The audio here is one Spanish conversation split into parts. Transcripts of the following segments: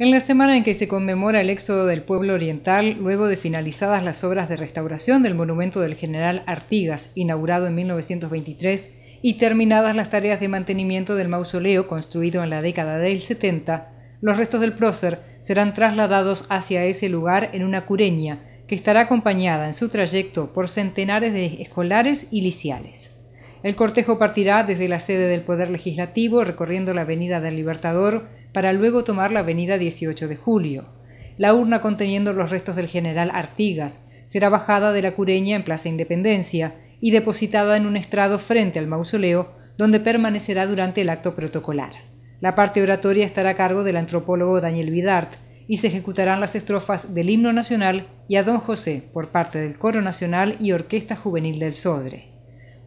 En la semana en que se conmemora el éxodo del pueblo oriental, luego de finalizadas las obras de restauración del monumento del general Artigas, inaugurado en 1923, y terminadas las tareas de mantenimiento del mausoleo construido en la década del 70, los restos del prócer serán trasladados hacia ese lugar en una cureña que estará acompañada en su trayecto por centenares de escolares y liciales. El cortejo partirá desde la sede del Poder Legislativo recorriendo la Avenida del Libertador, para luego tomar la avenida 18 de julio. La urna conteniendo los restos del general Artigas será bajada de la cureña en Plaza Independencia y depositada en un estrado frente al mausoleo, donde permanecerá durante el acto protocolar. La parte oratoria estará a cargo del antropólogo Daniel Vidart y se ejecutarán las estrofas del himno nacional y a Don José por parte del Coro Nacional y Orquesta Juvenil del Sodre.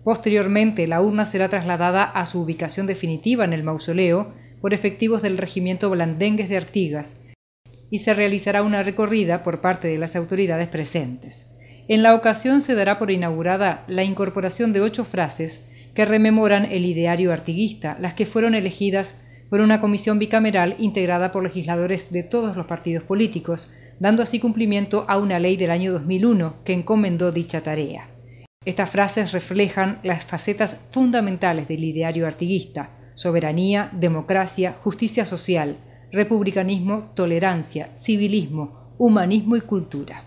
Posteriormente, la urna será trasladada a su ubicación definitiva en el mausoleo, por efectivos del Regimiento Blandengues de Artigas y se realizará una recorrida por parte de las autoridades presentes. En la ocasión se dará por inaugurada la incorporación de ocho frases que rememoran el ideario artiguista, las que fueron elegidas por una comisión bicameral integrada por legisladores de todos los partidos políticos, dando así cumplimiento a una ley del año 2001 que encomendó dicha tarea. Estas frases reflejan las facetas fundamentales del ideario artiguista, soberanía, democracia, justicia social, republicanismo, tolerancia, civilismo, humanismo y cultura.